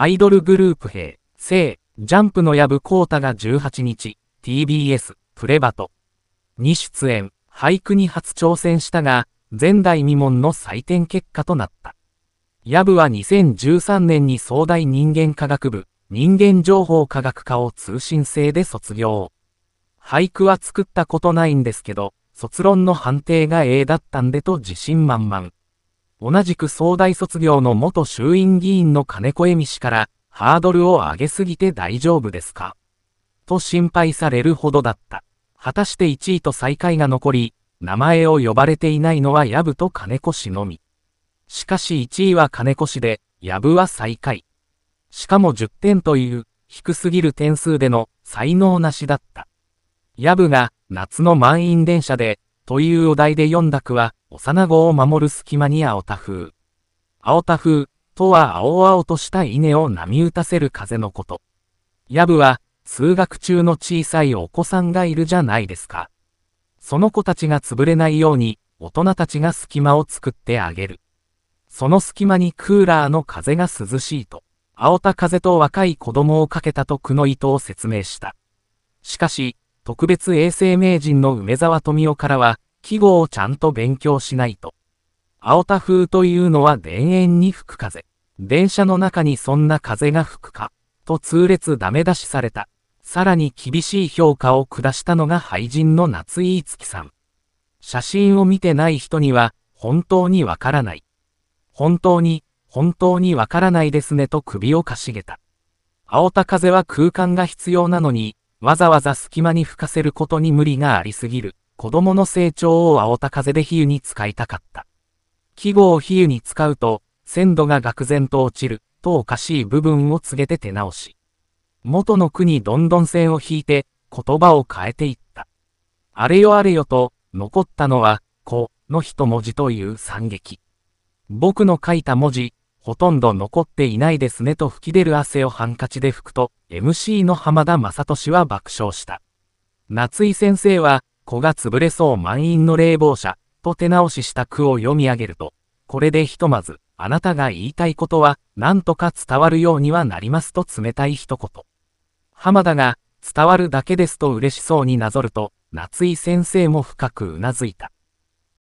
アイドルグループ兵、聖、ジャンプの藪部ー太が18日、TBS、プレバト。に出演、俳句に初挑戦したが、前代未聞の採点結果となった。藪は2013年に総大人間科学部、人間情報科学科を通信制で卒業。俳句は作ったことないんですけど、卒論の判定が A だったんでと自信満々。同じく総大卒業の元衆院議員の金子恵美氏から、ハードルを上げすぎて大丈夫ですかと心配されるほどだった。果たして1位と最下位が残り、名前を呼ばれていないのはヤブと金子氏のみ。しかし1位は金子氏で、ヤブは最下位。しかも10点という、低すぎる点数での才能なしだった。ヤブが夏の満員電車でというお題で読んだ句は、幼子を守る隙間に青田風。青田風とは青々とした稲を波打たせる風のこと。ヤブは、通学中の小さいお子さんがいるじゃないですか。その子たちが潰れないように、大人たちが隙間を作ってあげる。その隙間にクーラーの風が涼しいと、青田風と若い子供をかけたと句の意図を説明した。しかし、特別永世名人の梅沢富美男からは、季語をちゃんと勉強しないと。青田風というのは田園に吹く風。電車の中にそんな風が吹くか、と痛烈ダメ出しされた。さらに厳しい評価を下したのが俳人の夏井いつきさん。写真を見てない人には、本当にわからない。本当に、本当にわからないですねと首をかしげた。青田風は空間が必要なのに、わざわざ隙間に吹かせることに無理がありすぎる。子供の成長を青田風で比喩に使いたかった。季語を比喩に使うと、鮮度が愕然と落ちる、とおかしい部分を告げて手直し。元の句にどんどん線を引いて、言葉を変えていった。あれよあれよと、残ったのは、子の一文字という惨劇。僕の書いた文字、ほとんど残っていないですねと吹き出る汗をハンカチで拭くと、MC の浜田雅俊は爆笑した。夏井先生は、子が潰れそう満員の冷房車、と手直しした句を読み上げると、これでひとまず、あなたが言いたいことは、なんとか伝わるようにはなりますと冷たい一言。浜田が、伝わるだけですと嬉しそうになぞると、夏井先生も深くうなずいた。